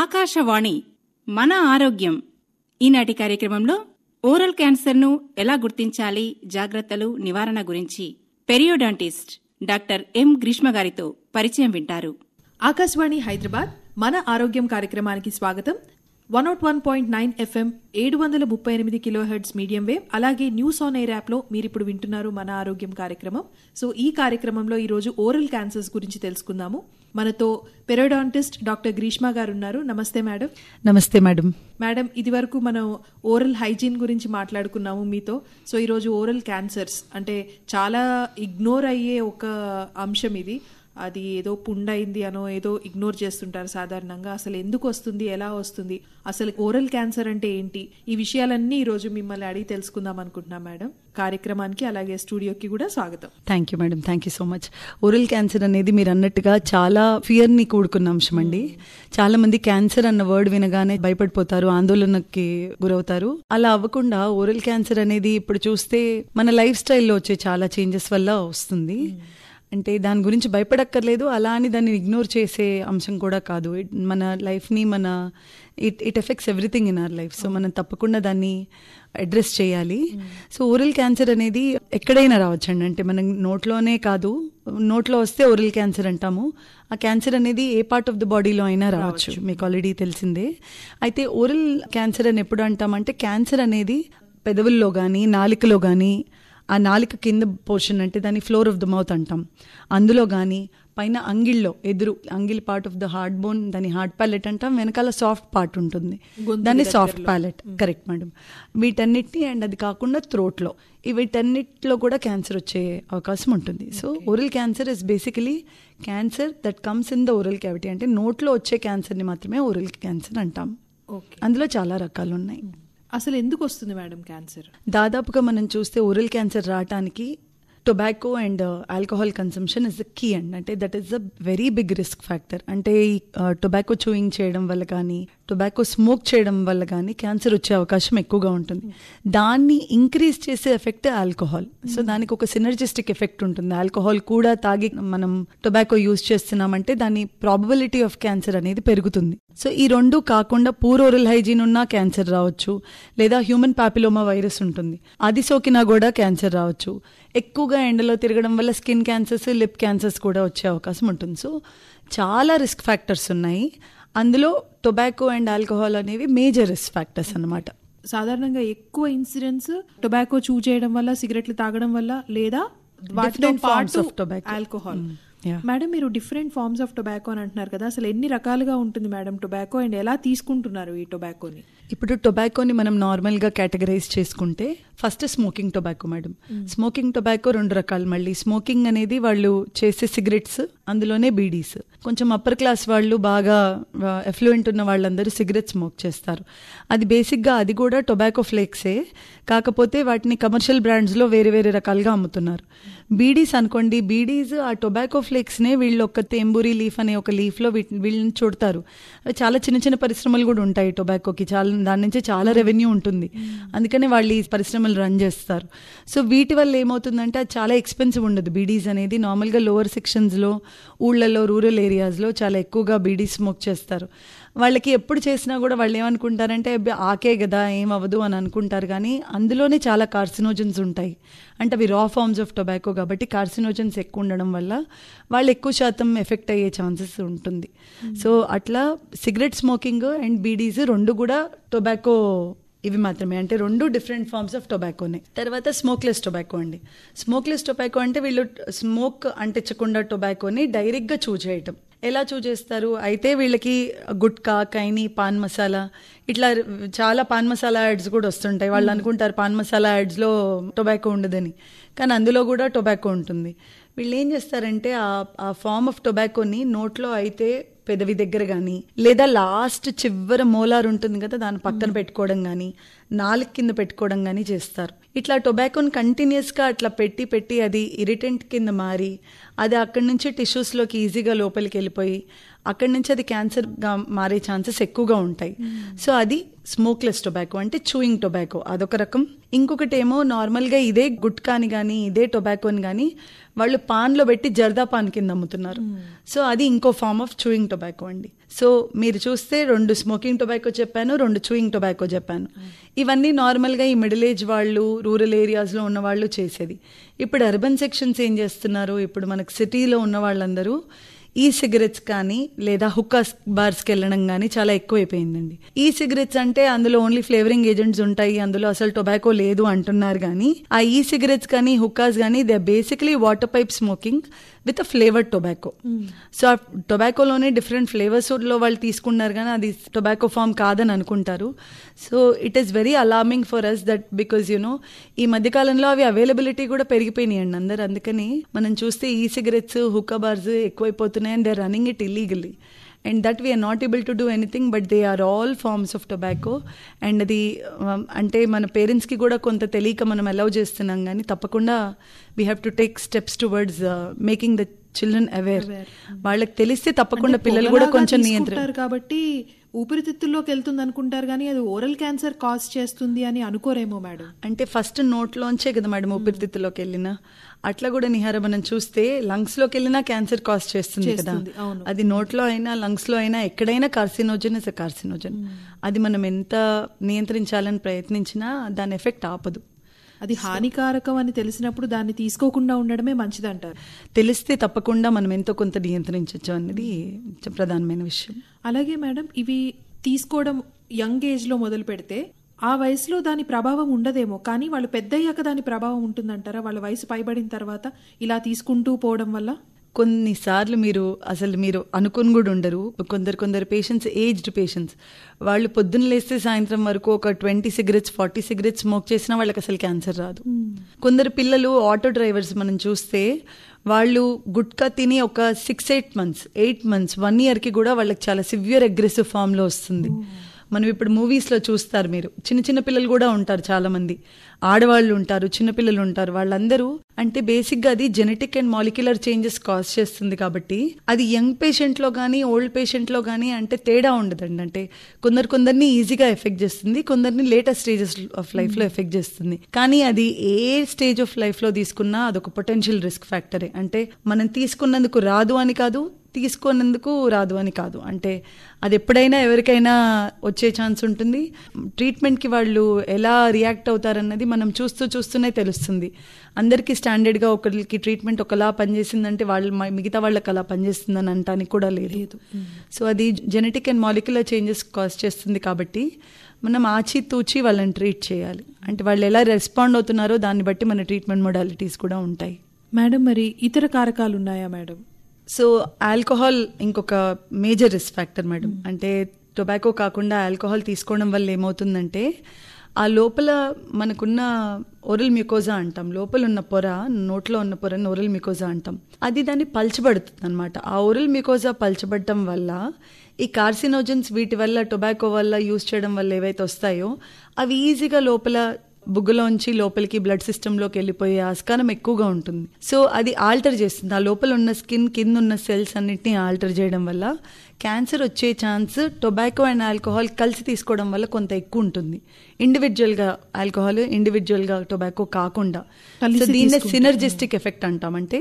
ఆకాశవాణి మన ఆరోగ్యం ఈనాటి కార్యక్రమంలో ఓరల్ క్యాన్సర్ను ఎలా గుర్తించాలి జాగ్రత్తలు నివారణ గురించి పెరియోడాంటిస్ట్ డాక్టర్ ఎం గ్రీష్మ గారితో పరిచయం వింటారు ఆకాశవాణి హైదరాబాద్ మన ఆరోగ్యం కార్యక్రమానికి స్వాగతం one naught one point nine FM ఏడు వందల ముప్పై ఎనిమిది కిలో హెడ్స్ మీడియం వేవ్ అలాగే న్యూస్ ఆన్ ఎయిర్ యాప్లో మీరు ఇప్పుడు వింటున్నారు మన ఆరోగ్యం కార్యక్రమం సో ఈ కార్యక్రమంలో ఈరోజు ఓరల్ క్యాన్సర్స్ గురించి తెలుసుకుందాము మనతో పెరోడాంటిస్ట్ డాక్టర్ గ్రీష్మ గారు ఉన్నారు నమస్తే మేడం నమస్తే మేడం మేడం ఇది వరకు మనం ఓరల్ హైజీన్ గురించి మాట్లాడుకున్నాము మీతో సో ఈరోజు ఓరల్ క్యాన్సర్స్ అంటే చాలా ఇగ్నోర్ అయ్యే ఒక అంశం ఇది అది ఏదో పుండైంది అనో ఏదో ఇగ్నోర్ చేస్తుంటారు సాధారణంగా అసలు ఎందుకు వస్తుంది ఎలా వస్తుంది అసలు ఓరల్ క్యాన్సర్ అంటే ఏంటి ఈ విషయాలన్నీ ఈ రోజు మిమ్మల్ని అడిగి తెలుసుకుందాం అనుకుంటున్నాం మేడం కార్యక్రమానికి అలాగే స్టూడియోకి కూడా స్వాగతం thank you madam thank you so much oral cancer అనేది మీరు అన్నట్టుగా చాలా ఫియర్ని కూడుకున్న అంశం అండి చాలా మంది క్యాన్సర్ అన్న వర్డ్ వినగానే భయపడిపోతారు ఆందోళనకి గురవుతారు అలా అవ్వకుండా ఓరల్ క్యాన్సర్ అనేది ఇప్పుడు చూస్తే మన లైఫ్ స్టైల్లో వచ్చే చాలా చేంజెస్ వల్ల వస్తుంది hmm. అంటే దాని గురించి భయపడక్కర్లేదు అలా అని దాన్ని ఇగ్నోర్ చేసే అంశం కూడా కాదు మన లైఫ్ని మన it it affects everything in our life so మనం తప్పకుండా దాన్ని అడ్రస్ చేయాలి సో ఓరల్ క్యాన్సర్ అనేది ఎక్కడైనా రావచ్చండి అంటే మనం నోట్లోనే కాదు నోట్లో వస్తే ఓరల్ క్యాన్సర్ అంటాము ఆ క్యాన్సర్ అనేది ఏ పార్ట్ ఆఫ్ ద బాడీలో అయినా రావచ్చు మీకు ఆల్రెడీ తెలిసిందే అయితే ఓరల్ క్యాన్సర్ అని ఎప్పుడు అంటామంటే క్యాన్సర్ అనేది పెదవుల్లో కానీ నాలికలో కానీ ఆ నాలిక కింద పోర్షన్ అంటే దాన్ని ఫ్లోర్ ఆఫ్ ద మౌత్ అంటాం అందులో కానీ పైన అంగిల్లో ఎదురు అంగిల్ part of the hard bone దాని హార్ట్ ప్యాలెట్ అంటాం వెనకాల సాఫ్ట్ పార్ట్ ఉంటుంది దాన్ని సాఫ్ట్ ప్యాలెట్ కరెక్ట్ మేడం వీటన్నిటిని అండ్ అది కాకుండా త్రోట్లో వీటన్నిటిలో కూడా క్యాన్సర్ వచ్చే అవకాశం ఉంటుంది so oral cancer is basically cancer that comes in the oral cavity అంటే నోట్లో వచ్చే క్యాన్సర్ని మాత్రమే ఓరల్ క్యాన్సర్ అంటాం అందులో చాలా రకాలు ఉన్నాయి అసలు ఎందుకు వస్తుంది మేడం క్యాన్సర్ దాదాపుగా మనం చూస్తే ఓరల్ క్యాన్సర్ రావటానికి tobacco and alcohol consumption is the key and అంటే that is a very big risk factor అంటే టొబాకో చూయింగ్ uh, చేయడం వల్ల కానీ టొబాకో స్మోక్ చేయడం వల్ల కానీ క్యాన్సర్ వచ్చే అవకాశం ఎక్కువగా ఉంటుంది దాన్ని ఇంక్రీజ్ చేసే ఎఫెక్ట్ ఆల్కహాల్ సో దానికి ఒక సినర్జిస్టిక్ ఎఫెక్ట్ ఉంటుంది ఆల్కహాల్ కూడా తాగి మనం టొబాకో యూజ్ చేస్తున్నామంటే దాని ప్రాబబిలిటీ ఆఫ్ క్యాన్సర్ అనేది పెరుగుతుంది సో ఈ రెండు కాకుండా పూర్ ఓరల్ హైజీన్ ఉన్నా క్యాన్సర్ రావచ్చు లేదా హ్యూమన్ పాపిలోమా వైరస్ ఉంటుంది అది సోకినా కూడా క్యాన్సర్ రావచ్చు ఎక్కువగా ఎండలో తిరగడం వల్ల స్కిన్ క్యాన్సర్స్ లిప్ క్యాన్సర్స్ కూడా వచ్చే అవకాశం ఉంటుంది సో చాలా రిస్క్ ఫ్యాక్టర్స్ ఉన్నాయి అందులో టొబాకో అండ్ ఆల్కహాల్ అనేవి మేజర్ రిస్క్ ఫ్యాక్టర్స్ అనమాట సాధారణంగా ఎక్కువ ఇన్సిడెంట్స్ టొబాకో చూ చేయడం వల్ల సిగరెట్లు తాగడం వల్ల లేదా ఆల్కహాల్ hmm, మేడం మీరు డిఫరెంట్ ఫార్మ్స్ ఆఫ్ టొబాకో అని అంటున్నారు కదా అసలు ఎన్ని రకాలుగా ఉంటుంది మేడం టొబాకో అండ్ ఎలా తీసుకుంటున్నారు ఈ టొబాకోని ఇప్పుడు టొబాకోని మనం నార్మల్ గా కేటగరైజ్ చేసుకుంటే first smoking tobacco madam smoking tobacco రెండు రకాలు మళ్ళీ స్మోకింగ్ అనేది వాళ్ళు చేసే సిగరెట్స్ అందులోనే బీడీస్ కొంచెం అప్పర్ క్లాస్ వాళ్ళు బాగా ఎఫ్లూయెంట్ ఉన్న వాళ్ళందరూ సిగరెట్ స్మోక్ చేస్తారు అది బేసిక్గా అది కూడా టొబాకో ఫ్లేక్సే కాకపోతే వాటిని కమర్షియల్ బ్రాండ్స్లో వేరే వేరే రకాలుగా అమ్ముతున్నారు బీడీస్ అనుకోండి బీడీస్ ఆ టొబాకో ఫ్లేక్స్నే వీళ్ళు ఒక తేంబూరి లీఫ్ అనే ఒక లీఫ్లో వీళ్ళని చూడతారు చాలా చిన్న చిన్న పరిశ్రమలు కూడా ఉంటాయి టొబాకోకి చాలా దాని నుంచి చాలా రెవెన్యూ ఉంటుంది అందుకనే వాళ్ళు ఈ పరిశ్రమలు వాళ్ళు రన్ చేస్తారు సో వీటి వల్ల ఏమవుతుందంటే అది చాలా ఎక్స్పెన్సివ్ ఉండదు బీడీస్ అనేది నార్మల్గా లోవర్ సెక్షన్స్లో ఊళ్ళల్లో రూరల్ ఏరియాస్లో చాలా ఎక్కువగా బీడీ స్మోక్ చేస్తారు వాళ్ళకి ఎప్పుడు చేసినా కూడా వాళ్ళు ఏమనుకుంటారంటే ఆకే కదా ఏమవ్వదు అని అనుకుంటారు కానీ అందులోనే చాలా కార్సినోజన్స్ ఉంటాయి అంటే అవి రా ఫార్మ్స్ ఆఫ్ టొబాకో కాబట్టి కార్సినోజన్స్ ఎక్కువ ఉండడం వల్ల వాళ్ళు ఎక్కువ శాతం ఎఫెక్ట్ అయ్యే ఛాన్సెస్ ఉంటుంది సో hmm. అట్లా సిగరెట్ స్మోకింగ్ అండ్ బీడీస్ రెండు కూడా టొబాకో ఇవి మాత్రమే అంటే రెండు డిఫరెంట్ ఫార్మ్స్ ఆఫ్ టొబాకోనే తర్వాత స్మోక్లెస్ టొబాకో అండి స్మోక్లెస్ టొబాకో అంటే వీళ్ళు స్మోక్ అంటించకుండా టొబాకోని డైరెక్ట్గా చూ చేయటం ఎలా చూ చేస్తారు అయితే వీళ్ళకి గుట్కా కైని పాన్ మసాలా ఇట్లా చాలా పాన్ మసాలా యాడ్స్ కూడా వస్తుంటాయి వాళ్ళు hmm. అనుకుంటారు పాన్ మసాలా యాడ్స్లో టొబాకో ఉండదని కానీ అందులో కూడా టొబాకో ఉంటుంది వీళ్ళు ఏం చేస్తారంటే ఆ ఫామ్ ఆఫ్ టొబాకోని నోట్లో అయితే పెదవి దగ్గర కానీ లేదా లాస్ట్ చివరి మోలార్ ఉంటుంది కదా దాని పక్కన పెట్టుకోవడం కానీ నాలుగు కింద పెట్టుకోవడం కానీ చేస్తారు ఇట్లా టొబాకోని కంటిన్యూస్గా అట్లా పెట్టి పెట్టి అది ఇరిటెంట్ కింద మారి అది అక్కడి నుంచి టిష్యూస్లోకి ఈజీగా లోపలికి వెళ్ళిపోయి అక్కడి నుంచి అది క్యాన్సర్గా మారే ఛాన్సెస్ ఎక్కువగా ఉంటాయి సో అది స్మోక్లెస్ టొబాకో అంటే చూయింగ్ టొబాకో అదొక రకం ఇంకొకటి ఏమో నార్మల్గా ఇదే గుట్కాని కానీ ఇదే టొబాకోని కానీ వాళ్ళు పాన్లో పెట్టి జర్దా పాన్ కింద అమ్ముతున్నారు సో అది ఇంకో ఫార్మ్ ఆఫ్ చూయింగ్ టొబాకో అండి సో మీరు చూస్తే రెండు స్మోకింగ్ టొబాకో చెప్పాను రెండు చూయింగ్ టొబాకో చెప్పాను ఇవన్నీ నార్మల్గా ఈ మిడిల్ ఏజ్ వాళ్ళు రూరల్ ఏరియాస్లో ఉన్న వాళ్ళు చేసేది ఇప్పుడు అర్బన్ సెక్షన్స్ ఏం చేస్తున్నారు ఇప్పుడు మనకు సిటీలో ఉన్న వాళ్ళందరూ ఈ సిగరెట్స్ కానీ లేదా హుకాస్ బార్స్కి వెళ్ళడం కానీ చాలా ఎక్కువైపోయిందండి ఈ సిగరెట్స్ అంటే అందులో ఓన్లీ ఫ్లేవరింగ్ ఏజెంట్స్ ఉంటాయి అందులో అసలు టొబాకో లేదు అంటున్నారు కానీ ఆ ఈ సిగరెట్స్ కానీ హుకాస్ కానీ they basically water pipe smoking with a flavoured tobacco hmm. So ఆ టొబాకోలోనే డిఫరెంట్ ఫ్లేవర్స్లో వాళ్ళు తీసుకున్నారు కానీ అది టొబాకో ఫామ్ కాదని అనుకుంటారు so it is very alarming for us that because no ఈ మధ్యకాలంలో అవి అవైలబిలిటీ కూడా పెరిగిపోయినాయండి అందరు అందుకని మనం చూస్తే ఈ సిగరెట్స్ హుక్కా బార్స్ ఎక్కువైపోతున్నాయి and they running it illegally and that we are not able to do anything but they are all forms of tobacco and అది అంటే మన పేరెంట్స్కి కూడా కొంత తెలియక మనం అలౌ చేస్తున్నాం కానీ తప్పకుండా we have to take steps towards making the children aware వాళ్ళకి తెలిస్తే తప్పకుండా పిల్లలు కూడా కొంచెం నియంత్రిస్తారు కాబట్టి ఊపిరితిత్తుల్లోకి వెళ్తుంది అనుకుంటారు కానీ అది ఓరల్ క్యాన్సర్ కాజ్ చేస్తుంది అని అనుకోరేమో మేడం అంటే ఫస్ట్ నోట్లోంచే కదా మేడం ఊపిరితిత్తుల్లోకి వెళ్ళిన అట్లా కూడా నిహార మనం చూస్తే లంగ్స్ లోకి వెళ్ళినా క్యాన్సర్ కాజ్ చేస్తుంది కదా అది నోట్లో అయినా లంగ్స్ లో అయినా ఎక్కడైనా కార్సినోజన్ కార్సినోజన్ అది మనం ఎంత నియంత్రించాలని ప్రయత్నించినా దాని ఎఫెక్ట్ ఆపదు అది హానికారకం అని తెలిసినప్పుడు దాన్ని తీసుకోకుండా ఉండడమే మంచిది అంటారు తెలిస్తే తప్పకుండా మనం ఎంతో కొంత నియంత్రించవచ్చు అనేది ప్రధానమైన విషయం అలాగే మేడం ఇవి తీసుకోవడం యంగ్ ఏజ్లో మొదలు పెడితే ఆ వయసులో దాని ప్రభావం ఉండదేమో కానీ వాళ్ళు పెద్దయ్యాక దాని ప్రభావం ఉంటుందంటారా వాళ్ళ వయసు పైబడిన తర్వాత ఇలా తీసుకుంటూ పోవడం వల్ల కొన్నిసార్లు మీరు అసలు మీరు అనుకుని కూడా ఉండరు కొందరు కొందరు పేషెంట్స్ ఏజ్డ్ పేషెంట్స్ వాళ్ళు పొద్దున్న లేస్తే సాయంత్రం వరకు ఒక twenty cigarettes forty cigarettes smoke చేసినా వాళ్ళకి అసలు క్యాన్సర్ రాదు hmm. కొందరు పిల్లలు ఆటో డ్రైవర్స్ మనం చూస్తే వాళ్ళు గుట్కా తిని ఒక six eight months eight months one ఇయర్కి కూడా వాళ్ళకి చాలా సివియర్ అగ్రెసివ్ ఫామ్లో వస్తుంది hmm. మనం ఇప్పుడు మూవీస్లో చూస్తారు మీరు చిన్న చిన్న పిల్లలు కూడా ఉంటారు చాలామంది ఆడవాళ్ళు ఉంటారు చిన్నపిల్లలు ఉంటారు వాళ్ళందరూ అంటే బేసిక్గా అది genetic and molecular changes cause చేస్తుంది కాబట్టి అది యంగ్ పేషెంట్లో కానీ ఓల్డ్ పేషెంట్లో కానీ అంటే తేడా ఉండదండి అంటే కొందరు కొందరిని ఈజీగా ఎఫెక్ట్ చేస్తుంది కొందరిని లేటర్ స్టేజెస్ ఆఫ్ లైఫ్లో ఎఫెక్ట్ చేస్తుంది కానీ అది ఏ స్టేజ్ ఆఫ్ లైఫ్లో తీసుకున్నా అదొక పొటెన్షియల్ రిస్క్ ఫ్యాక్టరే అంటే మనం తీసుకున్నందుకు రాదు అని కాదు తీసుకునేందుకు రాదు అని కాదు అంటే అది ఎప్పుడైనా ఎవరికైనా వచ్చే ఛాన్స్ ఉంటుంది ట్రీట్మెంట్కి వాళ్ళు ఎలా రియాక్ట్ అవుతారన్నది మనం చూస్తూ చూస్తూనే తెలుస్తుంది అందరికీ స్టాండర్డ్గా ఒకరికి ట్రీట్మెంట్ ఒకలా పనిచేసిందంటే వాళ్ళు మిగతా వాళ్ళకి అలా పనిచేస్తుందని అంటానికి కూడా లేదు సో అది genetic and molecular changes cause చేస్తుంది కాబట్టి మనం ఆచితూచి వాళ్ళని ట్రీట్ చేయాలి అంటే వాళ్ళు ఎలా రెస్పాండ్ అవుతున్నారో దాన్ని బట్టి మన ట్రీట్మెంట్ మొడాలిటీస్ కూడా ఉంటాయి మేడం మరి ఇతర కారకాలు ఉన్నాయా మేడం సో ఆల్కహాల్ ఇంకొక major risk factor madam hmm. అంటే టొబాకో కాకుండా ఆల్కహాల్ తీసుకోవడం వల్ల ఏమవుతుందంటే ఆ లోపల మనకున్న ఒరల్ మ్యూకోజా అంటాం లోపల ఉన్న పొర నోట్లో ఉన్న పొరని ఒరల్ మ్యూకోజా అంటాం అది దాన్ని పల్చబడుతుంది అనమాట ఆ ఒరల్ మ్యూకోజా పల్చబడటం వల్ల ఈ కార్సినోజన్స్ వీటి వల్ల టొబాకో వల్ల యూజ్ చేయడం వల్ల ఏవైతే వస్తాయో అవి ఈజీగా లోపల బుగ్గలోంచి లోపలికి బ్లడ్ సిస్టంలోకి వెళ్ళిపోయే ఆస్కారం ఎక్కువగా ఉంటుంది సో అది ఆల్టర్ చేస్తుంది ఆ లోపల ఉన్న స్కిన్ కింద ఉన్న సెల్స్ అన్నిటిని ఆల్టర్ చేయడం వల్ల క్యాన్సర్ వచ్చే ఛాన్స్ టొబాకో అండ్ ఆల్కహాల్ కలిసి తీసుకోవడం వల్ల కొంత ఎక్కువ ఉంటుంది ఇండివిజువల్గా ఆల్కహాల్ ఇండివిజువల్గా టొబాకో కాకుండా సో దీన్నే సినర్జిస్టిక్ ఎఫెక్ట్ అంటామంటే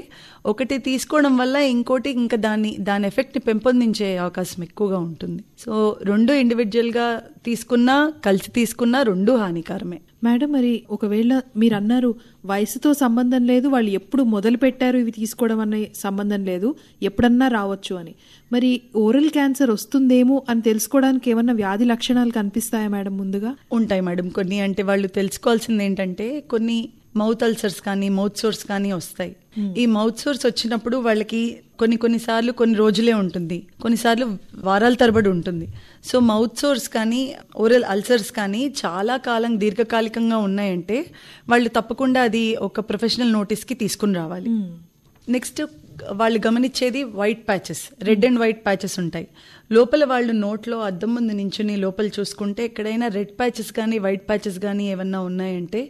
ఒకటి తీసుకోవడం వల్ల ఇంకోటి ఇంకా దాని దాని ఎఫెక్ట్ని పెంపొందించే అవకాశం ఎక్కువగా ఉంటుంది సో రెండు ఇండివిజువల్గా తీసుకున్నా కలిసి తీసుకున్నా రెండు హానికరమే మేడం మరి ఒకవేళ మీరు అన్నారు వయసుతో సంబంధం లేదు వాళ్ళు ఎప్పుడు మొదలు పెట్టారు ఇవి తీసుకోవడం అనే సంబంధం లేదు ఎప్పుడన్నా రావచ్చు అని మరి ఓరల్ క్యాన్సర్ వస్తుందేమో అని తెలుసుకోవడానికి ఏమన్నా వ్యాధి లక్షణాలు కనిపిస్తాయా మేడం ముందుగా ఉంటాయి మేడం కొన్ని అంటే వాళ్ళు తెలుసుకోవాల్సింది ఏంటంటే కొన్ని మౌత్ అల్సర్స్ కానీ మౌత్ సోర్స్ కానీ వస్తాయి hmm. ఈ మౌత్ సోర్స్ వచ్చినప్పుడు వాళ్ళకి కొన్ని కొన్నిసార్లు కొన్ని రోజులే ఉంటుంది కొన్నిసార్లు వారాల తరబడి ఉంటుంది సో మౌత్ సోర్స్ కానీ ఓరల్ అల్సర్స్ కానీ చాలా కాలం దీర్ఘకాలికంగా ఉన్నాయంటే వాళ్ళు తప్పకుండా అది ఒక ప్రొఫెషనల్ నోటీస్కి తీసుకుని రావాలి నెక్స్ట్ hmm. వాళ్ళు గమనించేది white patches red and white patches ఉంటాయి లోపల వాళ్ళు నోట్లో అద్దం ముందు నించుని లోపల చూసుకుంటే ఎక్కడైనా రెడ్ ప్యాచెస్ కానీ వైట్ ప్యాచెస్ కానీ ఏమన్నా ఉన్నాయంటే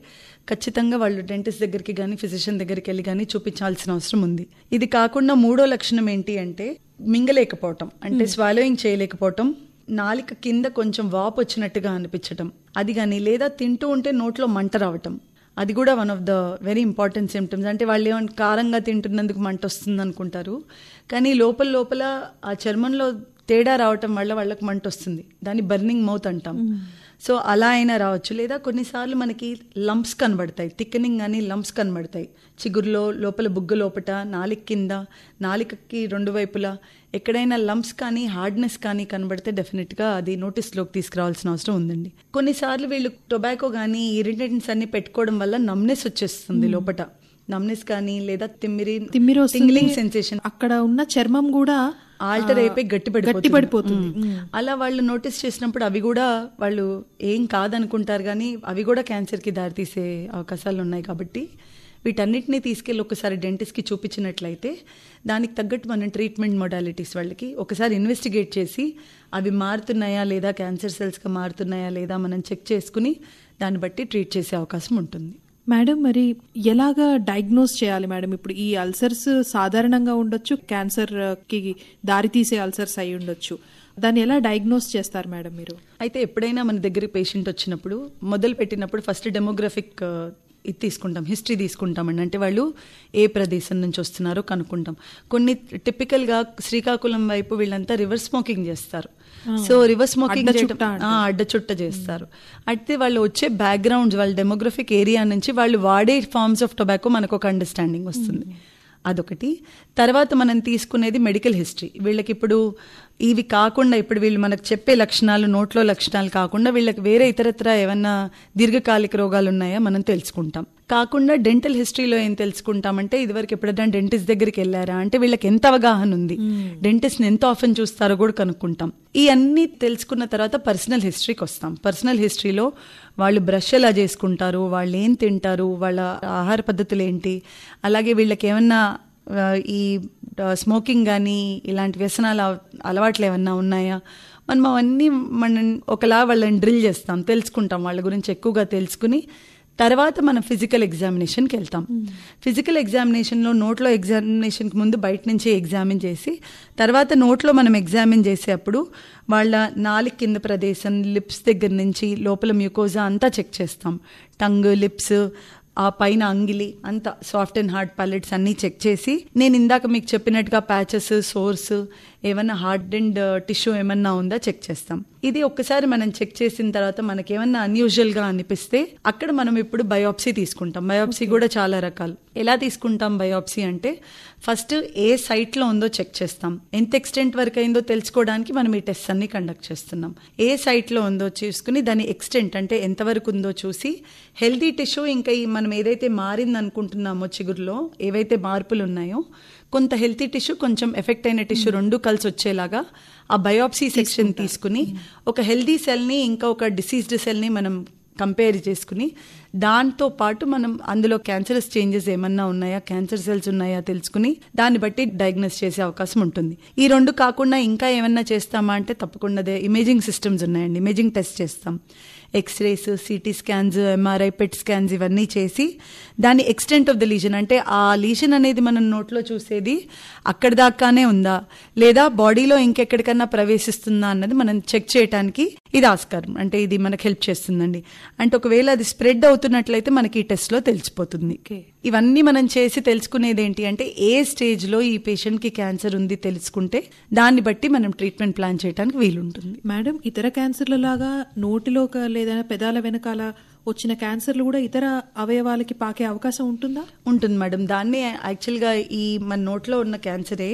ఖచ్చితంగా వాళ్ళు డెంటిస్ట్ దగ్గరికి కానీ ఫిజిషియన్ దగ్గరికి వెళ్ళి కానీ చూపించాల్సిన అవసరం ఉంది ఇది కాకుండా మూడో లక్షణం ఏంటి అంటే మింగలేకపోవటం అంటే స్వాలోయింగ్ hmm. చేయలేకపోవటం నాలిక కింద కొంచెం వాపు వచ్చినట్టుగా అనిపించటం అది కానీ లేదా తింటూ ఉంటే నోట్లో మంట రావటం అది కూడా one of the very important symptoms అంటే వాళ్ళు ఏమైనా కారంగా తింటున్నందుకు మంట వస్తుంది అనుకుంటారు కానీ లోపల లోపల ఆ చర్మంలో తేడా రావటం వల్ల వాళ్ళకి మంట వస్తుంది దాన్ని బర్నింగ్ మౌత్ అంటాం సో అలా అయినా రావచ్చు లేదా కొన్నిసార్లు మనకి లంప్స్ కనబడతాయి థిక్కనింగ్ అని లంప్స్ కనబడతాయి చిగురులో లోపల బుగ్గ లోపట నాలిక కింద నాలికకి రెండు వైపులా ఎక్కడైనా లంప్స్ కానీ హార్డ్నెస్ కానీ కనబడితే డెఫినెట్గా అది నోటీస్లోకి తీసుకురావాల్సిన అవసరం ఉందండి కొన్నిసార్లు వీళ్ళు టొబాకో కానీ ఇరిటేటెన్స్ అన్ని పెట్టుకోవడం వల్ల నమ్నెస్ వచ్చేస్తుంది లోపట నమ్నెస్ కానీ లేదా తిమ్మిరి తిమ్మిరో టింగ్లింగ్ సెన్సేషన్ అక్కడ ఉన్న చర్మం కూడా ఆల్టర్ అయిపోయి గట్టి గట్టిపడిపోతుంది అలా వాళ్ళు నోటీస్ చేసినప్పుడు అవి కూడా వాళ్ళు ఏం కాదనుకుంటారు కానీ అవి కూడా క్యాన్సర్కి దారితీసే అవకాశాలు ఉన్నాయి కాబట్టి వీటన్నిటినీ తీసుకెళ్ళి ఒకసారి డెంటిస్ట్కి చూపించినట్లయితే దానికి తగ్గట్టు మనం ట్రీట్మెంట్ మొడాలిటీస్ వాళ్ళకి ఒకసారి ఇన్వెస్టిగేట్ చేసి అవి మారుతున్నాయా లేదా క్యాన్సర్ సెల్స్గా మారుతున్నాయా లేదా మనం చెక్ చేసుకుని దాన్ని బట్టి ట్రీట్ చేసే అవకాశం ఉంటుంది మేడం మరి ఎలాగ డయాగ్నోస్ చేయాలి మేడం ఇప్పుడు ఈ అల్సర్స్ సాధారణంగా ఉండొచ్చు క్యాన్సర్కి దారితీసే అల్సర్స్ అయి ఉండొచ్చు దాన్ని ఎలా డయాగ్నోస్ చేస్తారు మేడం మీరు అయితే ఎప్పుడైనా మన దగ్గర పేషెంట్ వచ్చినప్పుడు మొదలు పెట్టినప్పుడు ఫస్ట్ డెమోగ్రఫిక్ ఇది తీసుకుంటాం హిస్టరీ తీసుకుంటామండి అంటే వాళ్ళు ఏ ప్రదేశం నుంచి వస్తున్నారో కనుక్కుంటాం కొన్ని టిపికల్గా శ్రీకాకుళం వైపు వీళ్ళంతా రివర్ స్మోకింగ్ చేస్తారు సో రివర్ స్మోకింగ్ అడ్డ చుట్ట చేస్తారు అయితే వాళ్ళు వచ్చే బ్యాక్గ్రౌండ్ వాళ్ళ డెమోగ్రఫిక్ ఏరియా నుంచి వాళ్ళు వాడే ఫార్మ్స్ ఆఫ్ టొబాకో మనకు ఒక అండర్స్టాండింగ్ వస్తుంది అదొకటి తర్వాత మనం తీసుకునేది మెడికల్ హిస్టరీ వీళ్ళకి ఇప్పుడు ఇవి కాకుండా ఇప్పుడు వీళ్ళు మనకు చెప్పే లక్షణాలు నోట్లో లక్షణాలు కాకుండా వీళ్ళకి వేరే ఇతరత్ర ఏమన్నా దీర్ఘకాలిక రోగాలు ఉన్నాయా మనం తెలుసుకుంటాం కాకుండా డెంటల్ హిస్టరీలో ఏం తెలుసుకుంటామంటే ఇదివరకు ఎప్పుడైనా డెంటిస్ట్ దగ్గరికి వెళ్ళారా అంటే వీళ్ళకి ఎంత అవగాహన ఉంది డెంటిస్ట్ని ఎంత ఆఫెన్ చూస్తారో కూడా కనుక్కుంటాం ఇవన్నీ తెలుసుకున్న తర్వాత పర్సనల్ హిస్టరీకి వస్తాం పర్సనల్ హిస్టరీలో వాళ్ళు బ్రష్ ఎలా చేసుకుంటారు వాళ్ళు ఏం తింటారు వాళ్ళ ఆహార పద్ధతులు ఏంటి అలాగే వీళ్ళకి ఏమన్నా ఈ స్మోకింగ్ కానీ ఇలాంటి వ్యసనాలు అలవాట్లు ఏమన్నా ఉన్నాయా మనం అవన్నీ మనం ఒకలా వాళ్ళని డ్రిల్ చేస్తాం తెలుసుకుంటాం వాళ్ళ గురించి ఎక్కువగా తెలుసుకుని తర్వాత మనం ఫిజికల్ ఎగ్జామినేషన్కి వెళ్తాం ఫిజికల్ hmm. ఎగ్జామినేషన్లో నోట్లో ఎగ్జామినేషన్కి ముందు బయట నుంచి ఎగ్జామిన్ చేసి తర్వాత నోట్లో మనం ఎగ్జామిన్ చేసేటప్పుడు వాళ్ళ నాలుగు కింద ప్రదేశం లిప్స్ దగ్గర నుంచి లోపల మ్యూకోజా అంతా చెక్ చేస్తాం టంగ్ లిప్స్ ఆ పైన అంగిలి అంత సాఫ్ట్ అండ్ హార్డ్ పల్లెట్స్ అన్నీ చెక్ చేసి నేను ఇందాక మీకు చెప్పినట్టుగా ప్యాచెస్ సోర్స్ ఏమన్నా హార్డ్ అండ్ టిష్యూ ఏమన్నా ఉందా చెక్ చేస్తాం ఇది ఒక్కసారి మనం చెక్ చేసిన తర్వాత మనకి ఏమన్నా అన్యూజువల్ గా అనిపిస్తే అక్కడ మనం ఇప్పుడు బయోప్సీ తీసుకుంటాం బయోప్సీ కూడా చాలా రకాలు ఎలా తీసుకుంటాం బయోప్సీ అంటే ఫస్ట్ ఏ సైట్ లో ఉందో చెక్ చేస్తాం ఎంత ఎక్స్టెంట్ వరకు అయిందో తెలుసుకోవడానికి మనం ఈ టెస్ట్ అన్ని కండక్ట్ చేస్తున్నాం ఏ సైట్ లో ఉందో చూసుకుని దాని ఎక్స్టెంట్ అంటే ఎంతవరకు ఉందో చూసి హెల్దీ టిష్యూ ఇంకా మనం ఏదైతే మారింది అనుకుంటున్నామో చిగురులో ఏవైతే మార్పులు ఉన్నాయో కొంత హెల్తీ టిష్యూ కొంచెం ఎఫెక్ట్ అయిన టిష్యూ hmm. రెండు కలిసి వచ్చేలాగా ఆ బయోప్సీ సెక్షన్ తీసుకుని hmm. ఒక హెల్దీ సెల్ని ఇంకా ఒక డిసీజ్డ్ సెల్ని మనం కంపేర్ చేసుకుని దాంతో పాటు మనం అందులో క్యాన్సరస్ చేంజెస్ ఏమన్నా ఉన్నాయా క్యాన్సర్ సెల్స్ ఉన్నాయా తెలుసుకుని దాన్ని బట్టి డయాగ్నోస్ చేసే అవకాశం ఉంటుంది ఈ రెండు కాకుండా ఇంకా ఏమన్నా చేస్తామా అంటే తప్పకుండా ఇమేజింగ్ సిస్టమ్స్ ఉన్నాయండి ఇమేజింగ్ టెస్ట్ చేస్తాం x rays CT scans MRI PET scans ఇవన్నీ చేసి దాని ఎక్స్టెంట్ ఆఫ్ ద లీజన్ అంటే ఆ లీజన్ అనేది మనం నోట్లో చూసేది అక్కడ దాకానే ఉందా లేదా బాడీలో ఇంకెక్కడికన్నా ప్రవేశిస్తుందా అన్నది మనం చెక్ చేయడానికి ఇది ఆస్కారం అంటే ఇది మనకు హెల్ప్ చేస్తుందండి అంటే ఒకవేళ అది స్ప్రెడ్ అవుతున్నట్లయితే మనకి ఈ టెస్ట్లో తెలిసిపోతుంది ఇవన్నీ మనం చేసి తెలుసుకునేది ఏంటి అంటే ఏ స్టేజ్లో ఈ పేషెంట్కి క్యాన్సర్ ఉంది తెలుసుకుంటే దాన్ని బట్టి మనం ట్రీట్మెంట్ ప్లాన్ చేయడానికి వీలుంటుంది మేడం ఇతర క్యాన్సర్ల లాగా నోటిలో లేదా పెదాల వెనకాల వచ్చిన క్యాన్సర్లు కూడా ఇతర అవయవాలకి పాకే అవకాశం ఉంటుందా ఉంటుంది మేడం దాన్ని యాక్చువల్గా ఈ మన నోట్లో ఉన్న క్యాన్సరే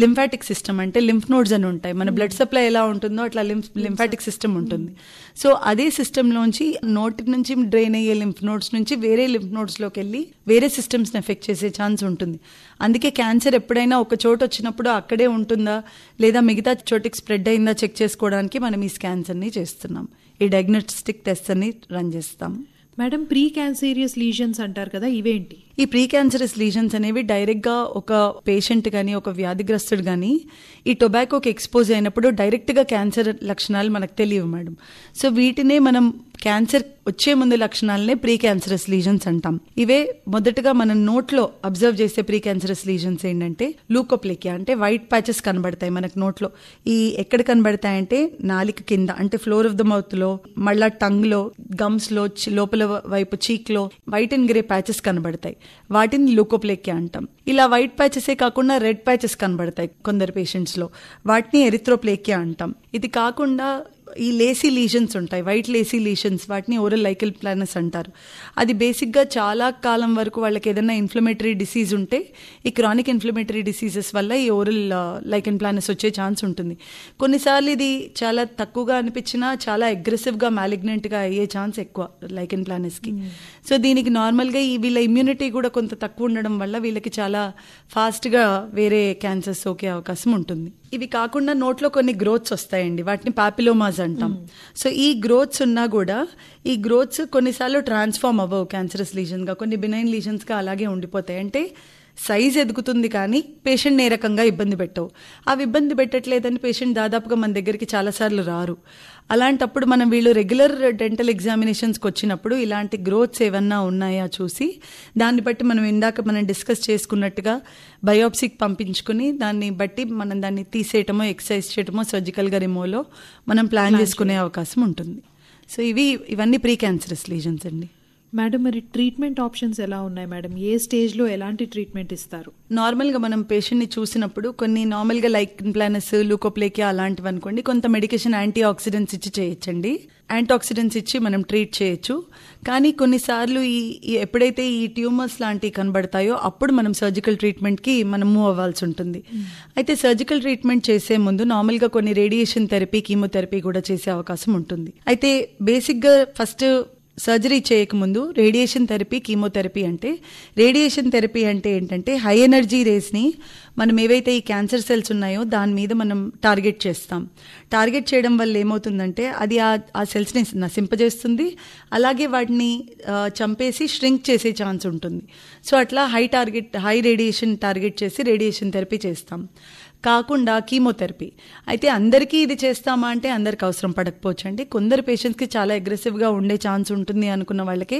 లింఫాటిక్ సిస్టమ్ అంటే లింఫ్ నోడ్స్ అని ఉంటాయి మన బ్లడ్ hmm. సప్లై ఎలా ఉంటుందో అట్లా లింఫ్ లింఫాటిక్ సిస్టమ్ ఉంటుంది hmm. సో అదే సిస్టమ్లోంచి నోటి నుంచి డ్రైన్ అయ్యే లింఫ్ నోడ్స్ నుంచి వేరే లింఫ్ నోడ్స్లోకి వెళ్ళి వేరే సిస్టమ్స్ని ఎఫెక్ట్ చేసే ఛాన్స్ ఉంటుంది అందుకే క్యాన్సర్ ఎప్పుడైనా ఒక చోట వచ్చినప్పుడు అక్కడే ఉంటుందా లేదా మిగతా చోటికి స్ప్రెడ్ అయిందా చెక్ చేసుకోవడానికి మనం ఈ స్కాన్స్ అన్ని చేస్తున్నాం ఈ డయాగ్నోస్టిక్ టెస్ట్ అని రన్ చేస్తాం మేడం ప్రీ క్యాన్సీరియస్ లీజన్స్ అంటారు కదా ఇవేంటి ఈ ప్రీ క్యాన్సరస్ లీజన్స్ అనేవి డైరెక్ట్గా ఒక పేషెంట్ కానీ ఒక వ్యాధిగ్రస్తుడు కానీ ఈ టొబాకోకి ఎక్స్పోజ్ అయినప్పుడు డైరెక్ట్గా క్యాన్సర్ లక్షణాలు మనకు తెలియవు మేడం సో వీటినే మనం క్యాన్సర్ వచ్చే ముందు లక్షణాలనే ప్రీ క్యాన్సరస్ లీజన్స్ అంటాం ఇవే మొదటగా మనం నోట్లో అబ్జర్వ్ చేసే ప్రీ క్యాన్సరస్ లీజన్స్ ఏంటంటే లూకోప్లికియా అంటే వైట్ ప్యాచెస్ కనబడతాయి మనకు నోట్లో ఈ ఎక్కడ కనబడతాయంటే నాలిక కింద అంటే ఫ్లోర్ ఆఫ్ ద మౌత్ లో మళ్ళా టంగ్ లో గమ్స్ లో లోపల వైపు చీక్ లో వైట్ అండ్ గ్రే ప్యాచెస్ కనబడతాయి వాటిని లూకోప్లేకియా అంటాం ఇలా వైట్ ప్యాచెసే కాకుండా రెడ్ ప్యాచెస్ కనబడతాయి కొందరు పేషెంట్స్లో వాటిని ఎరిత్రోప్లేకియా అంటాం ఇది కాకుండా ఈ లేసీ లీషన్స్ ఉంటాయి వైట్ లేసీ లీషన్స్ వాటిని ఓరల్ లైకిల్ ప్లానస్ అంటారు అది బేసిక్గా చాలా కాలం వరకు వాళ్ళకి ఏదైనా ఇన్ఫ్లమేటరీ డిసీజ్ ఉంటే ఈ క్రానిక్ ఇన్ఫ్లమేటరీ డిసీజెస్ వల్ల ఈ ఓరల్ లైకిన్ ప్లానస్ వచ్చే ఛాన్స్ ఉంటుంది కొన్నిసార్లు ఇది చాలా తక్కువగా అనిపించినా చాలా అగ్రెసివ్గా మ్యాలిగ్నెంట్గా అయ్యే ఛాన్స్ ఎక్కువ లైకిన్ ప్లానస్కి సో దీనికి నార్మల్గా ఈ వీళ్ళ ఇమ్యూనిటీ కూడా కొంత తక్కువ ఉండడం వల్ల వీళ్ళకి చాలా ఫాస్ట్గా వేరే క్యాన్సర్స్ సోకే అవకాశం ఉంటుంది ఇవి కాకుండా నోట్లో కొన్ని గ్రోత్స్ వస్తాయండి వాటిని పాపిలోమాస్ అంటాం సో ఈ గ్రోత్స్ ఉన్నా కూడా ఈ గ్రోత్స్ కొన్నిసార్లు ట్రాన్స్ఫామ్ అవ్వవు క్యాన్సరస్ లీజన్గా కొన్ని బినైన్ లీజన్స్గా అలాగే ఉండిపోతాయి అంటే సైజ్ ఎదుగుతుంది కానీ పేషెంట్ ఏ రకంగా ఇబ్బంది పెట్టవు అవి ఇబ్బంది పెట్టట్లేదని పేషెంట్ దాదాపుగా మన దగ్గరికి చాలాసార్లు రారు అలాంటప్పుడు మనం వీళ్ళు రెగ్యులర్ డెంటల్ ఎగ్జామినేషన్స్కి వచ్చినప్పుడు ఇలాంటి గ్రోత్స్ ఏమన్నా ఉన్నాయా చూసి దాన్ని బట్టి మనం ఇందాక మనం డిస్కస్ చేసుకున్నట్టుగా బయోప్సిక్ పంపించుకుని దాన్ని బట్టి మనం దాన్ని తీసేయటమో ఎక్సర్సైజ్ చేయటమో సర్జికల్గా రిమోలో మనం ప్లాన్ చేసుకునే అవకాశం ఉంటుంది సో ఇవి ఇవన్నీ ప్రీ క్యాన్సరస్ లీజన్స్ అండి మేడం మరి ట్రీట్మెంట్ ఆప్షన్స్ ఎలా ఉన్నాయి మేడం ఏ స్టేజ్లో ఎలాంటి ట్రీట్మెంట్ ఇస్తారు నార్మల్గా మనం పేషెంట్ని చూసినప్పుడు కొన్ని నార్మల్గా లైక్ ప్లానస్ లూకోప్లేకి అలాంటివి అనుకోండి కొంత మెడికేషన్ యాంటీ ఆక్సిడెంట్స్ ఇచ్చి చేయొచ్చండి యాంటీ ఆక్సిడెంట్స్ ఇచ్చి మనం ట్రీట్ చేయొచ్చు కానీ కొన్నిసార్లు ఈ ఎప్పుడైతే ఈ ట్యూమర్స్ లాంటివి కనబడతాయో అప్పుడు మనం సర్జికల్ ట్రీట్మెంట్కి మనం మూవ్ అవ్వాల్సి ఉంటుంది hmm. అయితే సర్జికల్ ట్రీట్మెంట్ చేసే ముందు నార్మల్గా కొన్ని రేడియేషన్ థెరపీ కీమోథెరపీ కూడా చేసే అవకాశం ఉంటుంది అయితే బేసిక్గా ఫస్ట్ సర్జరీ చేయకముందు రేడియేషన్ థెరపీ కీమోథెరపీ అంటే రేడియేషన్ థెరపీ అంటే ఏంటంటే హై ఎనర్జీ రేస్ని మనం ఏవైతే ఈ క్యాన్సర్ సెల్స్ ఉన్నాయో దాని మీద మనం టార్గెట్ చేస్తాం టార్గెట్ చేయడం వల్ల ఏమవుతుందంటే అది ఆ ఆ సెల్స్ని నశింపజేస్తుంది అలాగే వాటిని చంపేసి ష్రింక్ చేసే ఛాన్స్ ఉంటుంది సో అట్లా high target high radiation target చేసి రేడియేషన్ థెరపీ చేస్తాం కాకుండా కీమోథెరపీ అయితే అందరికీ ఇది చేస్తామా అంటే అందరికి అవసరం పడకపోవచ్చు అండి కొందరు పేషెంట్స్కి చాలా అగ్రెసివ్గా ఉండే ఛాన్స్ ఉంటుంది అనుకున్న వాళ్ళకి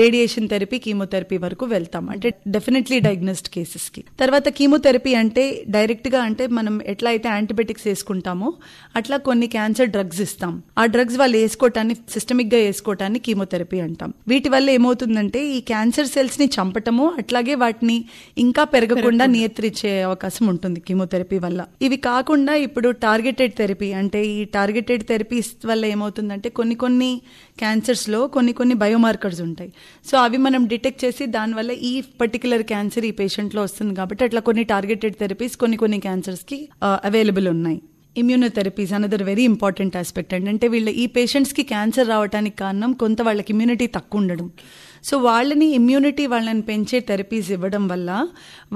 రేడియేషన్ థెరపీ కీమోథెరపీ వరకు వెళ్తాం అంటే డెఫినెట్లీ డయాగ్నోస్డ్ కేసెస్కి తర్వాత కీమోథెరపీ అంటే డైరెక్ట్గా అంటే మనం ఎట్లా అయితే యాంటీబయాటిక్స్ వేసుకుంటామో అట్లా కొన్ని క్యాన్సర్ డ్రగ్స్ ఇస్తాం ఆ డ్రగ్స్ వాళ్ళు వేసుకోవటాన్ని సిస్టమిక్గా వేసుకోవటాన్ని కీమోథెరపీ అంటాం వీటి వల్ల ఏమవుతుందంటే ఈ క్యాన్సర్ సెల్స్ని చంపటము అట్లాగే వాటిని ఇంకా పెరగకుండా నియంత్రించే అవకాశం ఉంటుంది కీమోథెరపీ థెరపీ వల్ల ఇవి కాకుండా ఇప్పుడు టార్గెటెడ్ థెరపీ అంటే ఈ టార్గెటెడ్ థెరపీస్ వల్ల ఏమవుతుందంటే కొన్ని కొన్ని క్యాన్సర్స్లో కొన్ని కొన్ని బయోమార్కర్స్ ఉంటాయి సో అవి మనం డిటెక్ట్ చేసి దానివల్ల ఈ పర్టికులర్ క్యాన్సర్ ఈ పేషెంట్లో వస్తుంది కాబట్టి అట్లా కొన్ని టార్గెటెడ్ థెరపీస్ కొన్ని కొన్ని క్యాన్సర్స్కి అవైలబుల్ ఉన్నాయి immunotherapies another very important aspect అండి అంటే వీళ్ళ ఈ పేషెంట్స్కి క్యాన్సర్ రావడానికి కారణం కొంత వాళ్ళకి ఇమ్యూనిటీ తక్కువ ఉండడం సో వాళ్ళని ఇమ్యూనిటీ వాళ్ళని పెంచే థెరపీస్ ఇవ్వడం వల్ల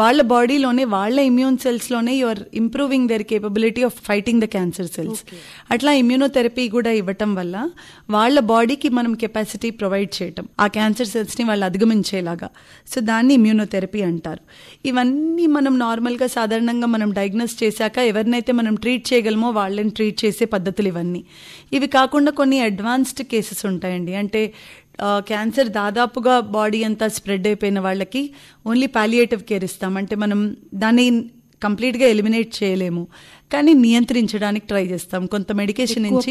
వాళ్ళ బాడీలోనే వాళ్ళ ఇమ్యూన్ సెల్స్లోనే you are improving their capability of fighting the cancer cells అట్లా ఇమ్యూనోథెరపీ కూడా ఇవ్వటం వల్ల వాళ్ళ బాడీకి మనం కెపాసిటీ ప్రొవైడ్ చేయటం ఆ క్యాన్సర్ సెల్స్ని వాళ్ళు అధిగమించేలాగా సో దాన్ని ఇమ్యూనోథెరపీ అంటారు ఇవన్నీ మనం నార్మల్గా సాధారణంగా మనం డయాగ్నోస్ చేశాక ఎవరినైతే మనం ట్రీట్ చేయగలమో వాళ్ళని ట్రీట్ చేసే పద్ధతులు ఇవన్నీ ఇవి కాకుండా కొన్ని అడ్వాన్స్డ్ కేసెస్ ఉంటాయండి అంటే క్యాన్సర్ దాదాపుగా బాడీ అంతా స్ప్రెడ్ అయిపోయిన వాళ్ళకి ఓన్లీ పాలియేటివ్ కేర్ ఇస్తాం అంటే మనం దాన్ని కంప్లీట్గా ఎలిమినేట్ చేయలేము కానీ నియంత్రించడానికి ట్రై చేస్తాం కొంత మెడికేషన్ నుంచి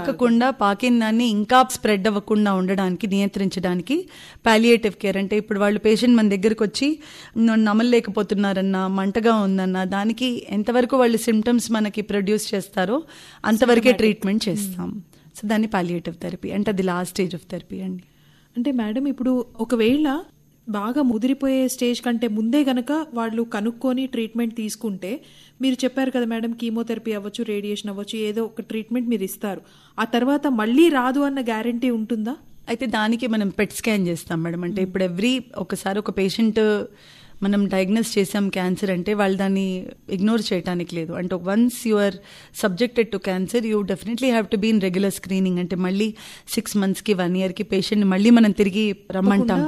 పాకకుండా పాకిన దాన్ని ఇంకా స్ప్రెడ్ అవ్వకుండా ఉండడానికి నియంత్రించడానికి పాలియేటివ్ కేర్ అంటే ఇప్పుడు వాళ్ళు పేషెంట్ మన దగ్గరకు వచ్చి నమలలేకపోతున్నారన్నా మంటగా ఉందన్నా దానికి ఎంతవరకు వాళ్ళు సిమ్టమ్స్ మనకి ప్రొడ్యూస్ చేస్తారో అంతవరకే ట్రీట్మెంట్ చేస్తాం సో దాన్ని పాలియేటివ్ థెరపీ అంటే అది లాస్ట్ స్టేజ్ ఆఫ్ థెరపీ అండి అంటే మేడం ఇప్పుడు ఒకవేళ బాగా ముదిరిపోయే స్టేజ్ కంటే ముందే గనక వాళ్ళు కనుక్కొని ట్రీట్మెంట్ తీసుకుంటే మీరు చెప్పారు కదా మేడం కీమోథెరపీ అవ్వచ్చు రేడియేషన్ అవ్వచ్చు ఏదో ఒక ట్రీట్మెంట్ మీరు ఇస్తారు ఆ తర్వాత మళ్ళీ రాదు అన్న గ్యారంటీ ఉంటుందా అయితే దానికి మనం పెట్ స్కాన్ చేస్తాం మేడం అంటే ఇప్పుడు ఎవ్రీ ఒకసారి ఒక పేషెంట్ మనం డయాగ్నోస్ చేసాం క్యాన్సర్ అంటే వాళ్ళు దాన్ని ఇగ్నోర్ చేయడానికి లేదు అంటే once your subjected to cancer you definitely have to been regular screening అంటే మళ్ళీ సిక్స్ మంత్స్కి వన్ ఇయర్కి పేషెంట్ మళ్ళీ మనం తిరిగి రమ్మంటాం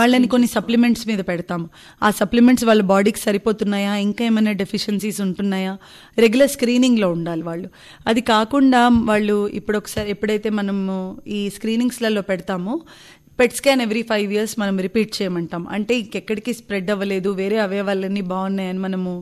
వాళ్ళని కొన్ని సప్లిమెంట్స్ మీద పెడతాము ఆ సప్లిమెంట్స్ వాళ్ళ బాడీకి సరిపోతున్నాయా ఇంకా ఏమైనా డెఫిషియన్సీస్ ఉంటున్నాయా రెగ్యులర్ స్క్రీనింగ్లో ఉండాలి వాళ్ళు అది కాకుండా వాళ్ళు ఇప్పుడు ఒకసారి ఎప్పుడైతే మనము ఈ స్క్రీనింగ్స్లలో పెడతామో PET scan every five years మనం రిపీట్ చేయమంటాం అంటే ఇంకెక్కడికి స్ప్రెడ్ అవ్వలేదు వేరే అవయవాలన్నీ బాగున్నాయని మనము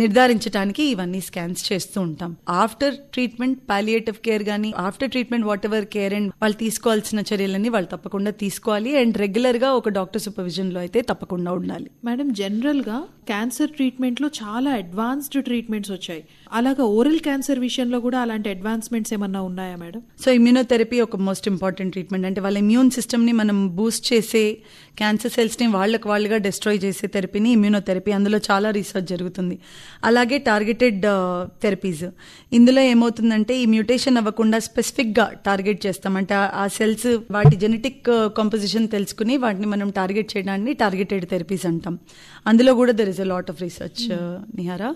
నిర్ధారించడానికి ఇవన్నీ స్కాన్స్ చేస్తూ ఉంటాం ఆఫ్టర్ ట్రీట్మెంట్ పాలియేటివ్ కేర్ కానీ after treatment whatever care and వాళ్ళు తీసుకోవాల్సిన చర్యలన్నీ వాళ్ళు తప్పకుండా తీసుకోవాలి అండ్ రెగ్యులర్ గా ఒక డాక్టర్ సూపర్విజన్ లో అయితే తప్పకుండా ఉండాలి మేడం జనరల్ గా క్యాన్సర్ ట్రీట్మెంట్ లో చాలా అడ్వాన్స్డ్ ట్రీట్మెంట్స్ వచ్చాయి అలాగే ఓరల్ క్యాన్సర్ విషయంలో కూడా అలాంటి అడ్వాన్స్మెంట్స్ ఏమన్నా ఉన్నాయా మేడం సో ఇమ్యూనోథెరపీ ఒక మోస్ట్ ఇంపార్టెంట్ ట్రీట్మెంట్ అంటే వాళ్ళ ఇమ్యూన్ సిస్టమ్ ని మనం బూస్ట్ చేసే క్యాన్సర్ సెల్స్ ని వాళ్ళకి వాళ్ళుగా డిస్ట్రాయ్ చేసే థెరపీని ఇమ్యూనోథెరపీ అందులో చాలా రీసెర్చ్ జరుగుతుంది అలాగే టార్గెటెడ్ థెరపీస్ uh, ఇందులో ఏమవుతుందంటే ఈ మ్యూటేషన్ అవ్వకుండా స్పెసిఫిక్గా టార్గెట్ చేస్తామంటే ఆ సెల్స్ వాటి జెనెటిక్ కంపోజిషన్ uh, తెలుసుకుని వాటిని మనం టార్గెట్ చేయడాన్ని టార్గెటెడ్ థెరపీస్ అంటాం అందులో కూడా there is a lot of research నిహారా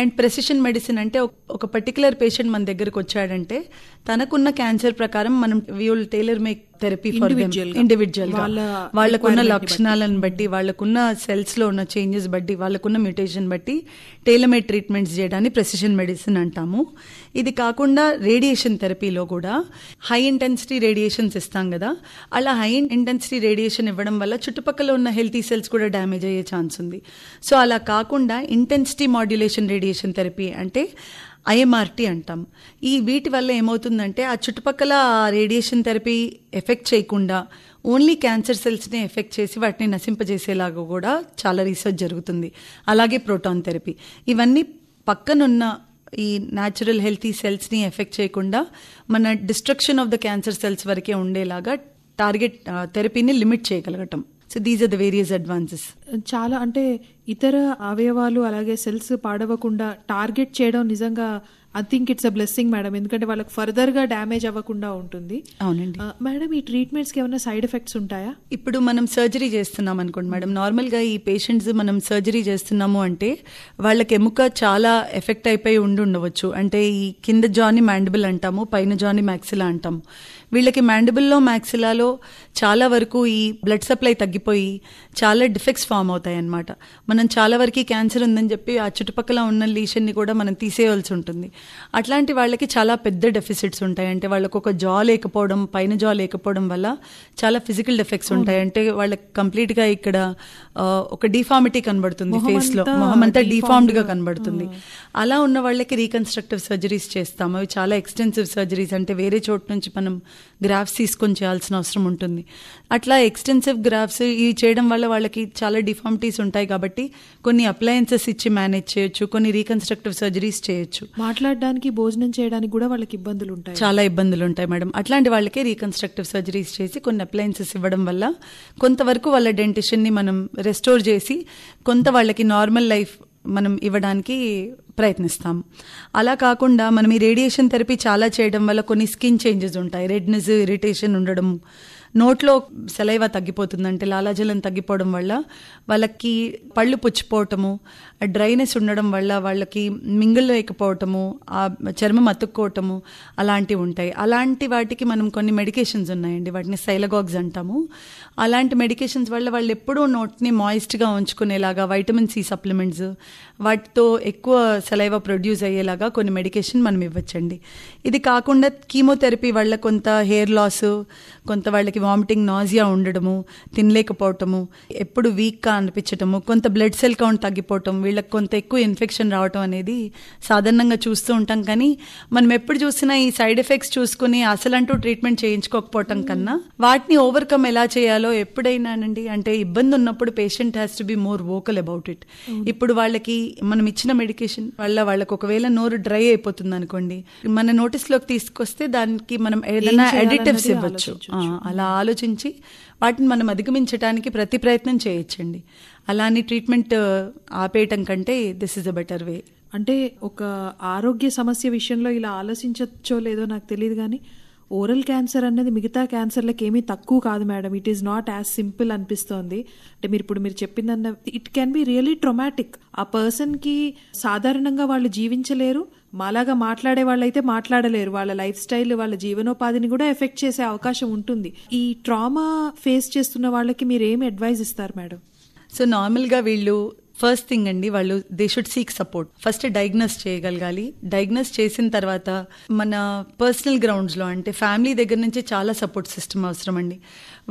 అండ్ ప్రెసిషన్ మెడిసిన్ అంటే ఒక పర్టికులర్ పేషెంట్ మన దగ్గరకు వచ్చాడంటే తనకున్న క్యాన్సర్ ప్రకారం మనం we tailor make therapy for individual వాళ్ళకున్న లక్షణాలను బట్టి వాళ్ళకున్న సెల్స్ లో ఉన్న చేంజెస్ బట్టి వాళ్ళకున్న మ్యూటేషన్ బట్టి టైలమేడ్ ట్రీట్మెంట్స్ చేయడానికి ప్రెసిషన్ మెడిసిన్ అంటాము ఇది కాకుండా రేడియేషన్ థెరపీలో కూడా హై ఇంటెన్సిటీ రేడియేషన్స్ ఇస్తాం కదా అలా హై ఇంటెన్సిటీ రేడియేషన్ ఇవ్వడం వల్ల చుట్టుపక్కల ఉన్న హెల్తీ సెల్స్ కూడా డ్యామేజ్ అయ్యే ఛాన్స్ ఉంది ఉంటుంది సో అలా కాకుండా ఇంటెన్సిటీ మాడ్యులేషన్ రేడియేషన్ థెరపీ అంటే ఐఎంఆర్టీ అంటాం ఈ వీటి వల్ల ఏమవుతుందంటే ఆ చుట్టుపక్కల రేడియేషన్ థెరపీ ఎఫెక్ట్ చేయకుండా ఓన్లీ క్యాన్సర్ సెల్స్ని ఎఫెక్ట్ చేసి వాటిని నశింపజేసేలాగా కూడా చాలా రీసెర్చ్ జరుగుతుంది అలాగే ప్రోటాన్ థెరపీ ఇవన్నీ పక్కనున్న ఈ న్యాచురల్ హెల్తీ సెల్స్ని ఎఫెక్ట్ చేయకుండా మన destruction of the cancer cells వరకే ఉండేలాగా టార్గెట్ థెరపీని లిమిట్ చేయగలగటం so these are the various advancements చాలా అంటే ఇతర అవయవాలు అలాగే సెల్స్ పాడవకుండా టార్గెట్ చేయడం నిజంగా I think it's a blessing madam ఎందుకంటే వాళ్ళకి ఫర్దర్ గా డ్యామేజ్ అవ్వకుండా ఉంటుంది అవునండి మేడం uh, ఈ ట్రీట్మెంట్స్ ఏమైనా సైడ్ ఎఫెక్ట్స్ ఉంటాయా ఇప్పుడు మనం సర్జరీ చేస్తున్నాం అనుకోండి మేడం నార్మల్ గా ఈ పేషెంట్స్ మనం సర్జరీ చేస్తున్నాము అంటే వాళ్ళకి ఎముక చాలా ఎఫెక్ట్ అయిపోయి ఉండి ఉండవచ్చు అంటే ఈ కింద జాని మ్యాండబుల్ అంటాము పైన జాని మ్యాక్సిలా అంటాము వీళ్ళకి మ్యాండబుల్లో మ్యాక్సిలాలో చాలా వరకు ఈ బ్లడ్ సప్లై తగ్గిపోయి చాలా డిఫెక్ట్స్ ఫామ్ అవుతాయి అన్నమాట మనం చాలా వరకు క్యాన్సర్ ఉందని చెప్పి ఆ చుట్టుపక్కల ఉన్న లీషన్ని కూడా మనం తీసేయవలసి ఉంటుంది అట్లాంటి వాళ్ళకి చాలా పెద్ద డెఫిసిట్స్ ఉంటాయి అంటే వాళ్ళకు ఒక జా లేకపోవడం పైన జా లేకపోవడం వల్ల చాలా ఫిజికల్ డిఫెక్ట్స్ ఉంటాయి అంటే వాళ్ళకి కంప్లీట్గా ఇక్కడ ఒక డిఫార్మిటీ కనబడుతుంది ఫేస్లో మొహం అంతా డిఫార్మ్డ్గా కనబడుతుంది అలా ఉన్న వాళ్ళకి రీకన్స్ట్రక్టివ్ సర్జరీస్ చేస్తాము అవి చాలా ఎక్స్టెన్సివ్ సర్జరీస్ అంటే వేరే చోటు నుంచి మనం గ్రాఫ్స్ తీసుకొని చేయాల్సిన అవసరం ఉంటుంది అట్లా ఎక్స్టెన్సివ్ గ్రాఫ్స్ ఇవి చేయడం వల్ల వాళ్ళకి చాలా డిఫార్మిటీస్ ఉంటాయి కాబట్టి కొన్ని అప్లయన్సెస్ ఇచ్చి మేనేజ్ చేయొచ్చు కొన్ని రీకన్స్ట్రక్టివ్ సర్జరీస్ చేయొచ్చు మాట్లాడడానికి భోజనం చేయడానికి కూడా వాళ్ళకి ఇబ్బందులు ఉంటాయి చాలా ఇబ్బందులు ఉంటాయి మేడం అట్లాంటి వాళ్ళకే రీకన్స్ట్రక్టివ్ సర్జరీస్ చేసి కొన్ని అప్లయన్సెస్ ఇవ్వడం వల్ల కొంతవరకు వాళ్ళ డెంటిషన్ని మనం రెస్టోర్ చేసి కొంత వాళ్ళకి నార్మల్ లైఫ్ మనం ఇవ్వడానికి ప్రయత్నిస్తాం అలా కాకుండా మనం ఈ రేడియేషన్ థెరపీ చాలా చేయడం వల్ల కొన్ని స్కిన్ చేంజెస్ ఉంటాయి రెడ్నెస్ ఇరిటేషన్ ఉండడం నోట్లో సెలైవ తగ్గిపోతుందంటే లాలాజలం తగ్గిపోవడం వల్ల వాళ్ళకి పళ్ళు పుచ్చిపోవటము డ్రైనెస్ ఉండడం వల్ల వాళ్ళకి మింగిల్ లేకపోవటము ఆ చర్మం అతుక్కోవటము అలాంటివి ఉంటాయి అలాంటి వాటికి మనం కొన్ని మెడికేషన్స్ ఉన్నాయండి వాటిని సైలగాగ్స్ అంటాము అలాంటి మెడికేషన్స్ వల్ల వాళ్ళు ఎప్పుడూ నోట్ని మాయిస్ట్గా ఉంచుకునేలాగా వైటమిన్ సి సప్లిమెంట్స్ వాటితో ఎక్కువ సెలైవ ప్రొడ్యూస్ అయ్యేలాగా కొన్ని మెడికేషన్ మనం ఇవ్వచ్చండి ఇది కాకుండా కీమోథెరపీ వల్ల కొంత హెయిర్ లాస్ కొంత వాళ్ళకి వామిటింగ్ నాజియా ఉండడము తినలేకపోవటము ఎప్పుడు వీక్గా అనిపించటము కొంత బ్లడ్ సెల్ కౌంట్ తగ్గిపోవటం వీళ్ళకి కొంత ఎక్కువ ఇన్ఫెక్షన్ రావటం అనేది సాధారణంగా చూస్తూ ఉంటాం కానీ మనం ఎప్పుడు చూసినా ఈ సైడ్ ఎఫెక్ట్స్ చూసుకుని అసలంటూ ట్రీట్మెంట్ చేయించుకోకపోవటం కన్నా వాటిని ఓవర్కమ్ ఎలా చేయాలో ఎప్పుడైనానండి అంటే ఇబ్బంది ఉన్నప్పుడు patient has to be more vocal about it ఇప్పుడు వాళ్ళకి మనం ఇచ్చిన మెడికేషన్ వల్ల వాళ్ళకి ఒకవేళ నోరు డ్రై అయిపోతుంది అనుకోండి మన నోటీస్లోకి తీసుకొస్తే దానికి మనం ఏదైనా ఎడిటివ్స్ ఇవ్వచ్చు అలా ఆలోచించి వాటిని మనం అధిగమించడానికి ప్రతి ప్రయత్నం చేయొచ్చండి అలానే ట్రీట్మెంట్ uh, ఆపేయటం కంటే this is a better way అంటే ఒక ఆరోగ్య సమస్య విషయంలో ఇలా ఆలోచించచ్చో లేదో నాకు తెలియదు కానీ ఓరల్ క్యాన్సర్ అనేది మిగతా క్యాన్సర్లకు ఏమీ తక్కువ కాదు madam it is not as simple అనిపిస్తోంది అంటే మీరు ఇప్పుడు మీరు చెప్పిందన్న it can be really traumatic ఆ పర్సన్కి సాధారణంగా వాళ్ళు జీవించలేరు మాలాగా మాట్లాడే వాళ్ళైతే మాట్లాడలేరు వాళ్ళ లైఫ్ స్టైల్ వాళ్ళ జీవనోపాధిని కూడా ఎఫెక్ట్ చేసే అవకాశం ఉంటుంది ఈ ట్రామా ఫేస్ చేస్తున్న వాళ్ళకి మీరు ఏమి అడ్వైజ్ ఇస్తారు మేడం సో నార్మల్గా వీళ్ళు ఫస్ట్ థింగ్ అండి వాళ్ళు they should seek support first diagnose చేయగలగాలి డయాగ్నోస్ చేసిన తర్వాత మన పర్సనల్ గ్రౌండ్స్లో అంటే ఫ్యామిలీ దగ్గర నుంచి చాలా సపోర్ట్ సిస్టమ్ అవసరం అండి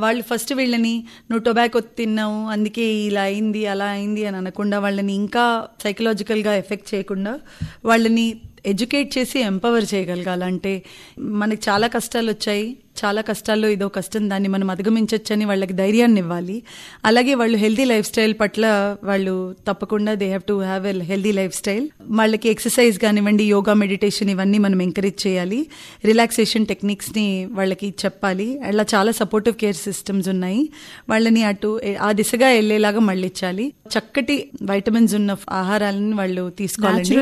వాళ్ళు ఫస్ట్ వీళ్ళని నువ్వు టొబాకో తిన్నావు అందుకే ఇలా అయింది అలా అయింది అని అనకుండా వాళ్ళని ఇంకా సైకలాజికల్గా ఎఫెక్ట్ చేయకుండా వాళ్ళని ఎడ్యుకేట్ చేసి ఎంపవర్ చేయగలగాలంటే మనకి చాలా కష్టాలు వచ్చాయి చాలా కష్టాల్లో ఇదో కష్టం దాన్ని మనం అధిగమించవచ్చని వాళ్ళకి ధైర్యాన్ని ఇవ్వాలి అలాగే వాళ్ళు హెల్దీ లైఫ్ స్టైల్ పట్ల వాళ్ళు తప్పకుండా they have to have a healthy lifestyle వాళ్ళకి ఎక్సర్సైజ్ కానివ్వండి యోగా మెడిటేషన్ ఇవన్నీ మనం ఎంకరేజ్ చేయాలి రిలాక్సేషన్ టెక్నిక్స్ ని వాళ్ళకి చెప్పాలి అలా చాలా సపోర్టివ్ కేర్ సిస్టమ్స్ ఉన్నాయి వాళ్ళని అటు ఆ దిశగా వెళ్ళేలాగా మళ్ళించాలి చక్కటి వైటమిన్స్ ఉన్న ఆహారాలను వాళ్ళు తీసుకోవాలి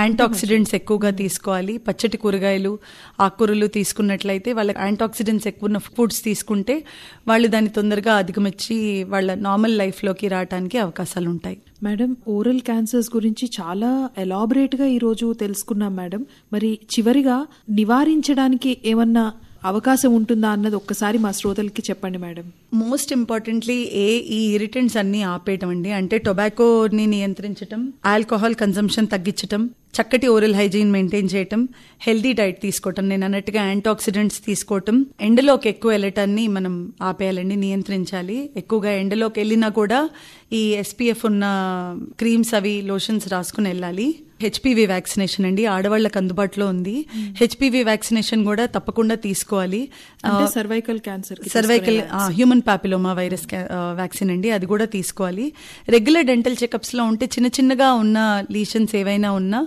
యాంటాక్సిడెంట్స్ ఎక్కువగా తీసుకోవాలి పచ్చటి కూరగాయలు ఆకుకూరలు తీసుకున్నట్లయితే వాళ్ళకి యాంటీ ఆక్సిడెంట్స్ ఎక్కువ ఉన్న ఫుడ్స్ తీసుకుంటే వాళ్ళు దాన్ని తొందరగా అధిగమించి వాళ్ళ నార్మల్ లైఫ్లోకి రావడానికి అవకాశాలు ఉంటాయి మేడం ఓరల్ క్యాన్సర్స్ గురించి చాలా ఎలాబరేట్గా ఈరోజు తెలుసుకున్నాం మేడం మరి చివరిగా నివారించడానికి ఏమన్నా అవకాశం ఉంటుందా అన్నది ఒక్కసారి మా శ్రోతలకి చెప్పండి మేడం మోస్ట్ ఇంపార్టెంట్లీ ఏ ఈ ఇరిటెంట్స్ అన్ని ఆపేయటం అండి అంటే టొబాకోని నియంత్రించటం ఆల్కహాల్ కన్సంప్షన్ తగ్గించటం చక్కటి ఓరల్ హైజీన్ మెయింటైన్ చేయటం హెల్దీ డైట్ తీసుకోవటం నేను అన్నట్టుగా యాంటాక్సిడెంట్స్ తీసుకోవటం ఎండలోకి ఎక్కువ వెళ్ళటాన్ని మనం ఆపేయాలండి నియంత్రించాలి ఎక్కువగా ఎండలోకి వెళ్ళినా కూడా ఈ ఎస్పీఎఫ్ ఉన్న క్రీమ్స్ అవి లోషన్స్ రాసుకుని వెళ్ళాలి హెచ్పివి వ్యాక్సినేషన్ అండి ఆడవాళ్లకు అందుబాటులో ఉంది హెచ్పివి hmm. వ్యాక్సినేషన్ కూడా తప్పకుండా తీసుకోవాలి cervical cancer cervical human papilloma virus vaccine అండి అది కూడా తీసుకోవాలి రెగ్యులర్ డెంటల్ చెకప్స్ లో ఉంటే చిన్న చిన్నగా ఉన్న లీషన్స్ ఏవైనా ఉన్నా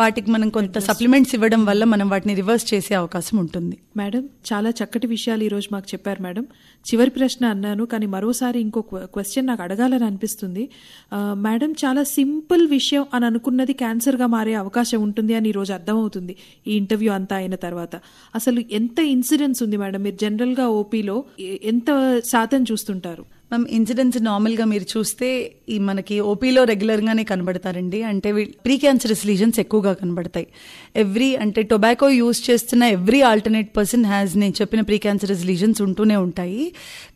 వాటికి మనం కొంత సప్లిమెంట్స్ ఇవ్వడం వల్ల మనం వాటిని రివర్స్ చేసే అవకాశం ఉంటుంది మేడం చాలా చక్కటి విషయాలు ఈరోజు మాకు చెప్పారు మేడం చివరి ప్రశ్న అన్నాను కానీ మరోసారి ఇంకో క్వశ్చన్ నాకు అడగాలని అనిపిస్తుంది మేడం చాలా సింపుల్ విషయం అని అనుకున్నది క్యాన్సర్గా మారే అవకాశం ఉంటుంది అని ఈరోజు అర్థమవుతుంది ఈ ఇంటర్వ్యూ అంతా అయిన తర్వాత అసలు ఎంత ఇన్సిడెన్స్ ఉంది మేడం మీరు జనరల్గా ఓపీలో ఎంత శాతం చూస్తుంటారు మ్యామ్ ఇన్సిడెంట్స్ గా మీరు చూస్తే ఈ మనకి ఓపీలో రెగ్యులర్గానే కనబడతారండి అంటే ప్రీ క్యాన్సరస్ లీజన్స్ ఎక్కువగా కనబడతాయి ఎవ్రీ అంటే టొబాకో యూస్ చేస్తున్న ఎవ్రీ ఆల్టర్నేట్ పర్సన్ హ్యాస్ నేను చెప్పిన ప్రీ క్యాన్సరస్ లీజన్స్ ఉంటూనే ఉంటాయి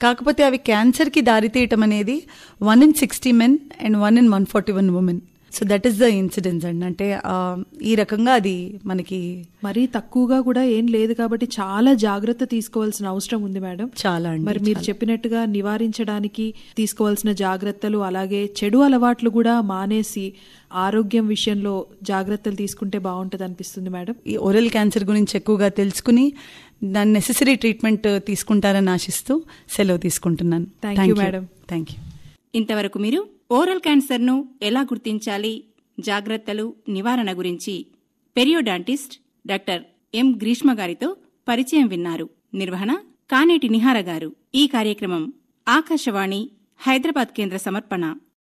కాకపోతే అవి క్యాన్సర్ కి దారితీయటం అనేది one in sixty men and one in one forty one women so that is the incidents అండి అంటే ఈ రకంగా అది మనకి మరీ తక్కువగా కూడా ఏం లేదు కాబట్టి చాలా జాగ్రత్త తీసుకోవాల్సిన అవసరం ఉంది మేడం చాలా మరి మీరు చెప్పినట్టుగా నివారించడానికి తీసుకోవాల్సిన జాగ్రత్తలు అలాగే చెడు అలవాట్లు కూడా మానేసి ఆరోగ్యం విషయంలో జాగ్రత్తలు తీసుకుంటే బాగుంటుంది అనిపిస్తుంది మేడం ఈ ఓరల్ క్యాన్సర్ గురించి ఎక్కువగా తెలుసుకుని దాని నెసెసరీ ట్రీట్మెంట్ తీసుకుంటారని ఆశిస్తూ సెలవు తీసుకుంటున్నాను thank you madam thank you ఇంతవరకు మీరు ఓరల్ క్యాన్సర్ను ఎలా గుర్తించాలి జాగ్రత్తలు నివారణ గురించి పెరియోడాంటిస్ట్ డాక్టర్ ఎం గ్రీష్మ గారితో పరిచయం విన్నారు నిర్వహణ కానేటి నిహార గారు ఈ కార్యక్రమం ఆకాశవాణి హైదరాబాద్ కేంద్ర సమర్పణ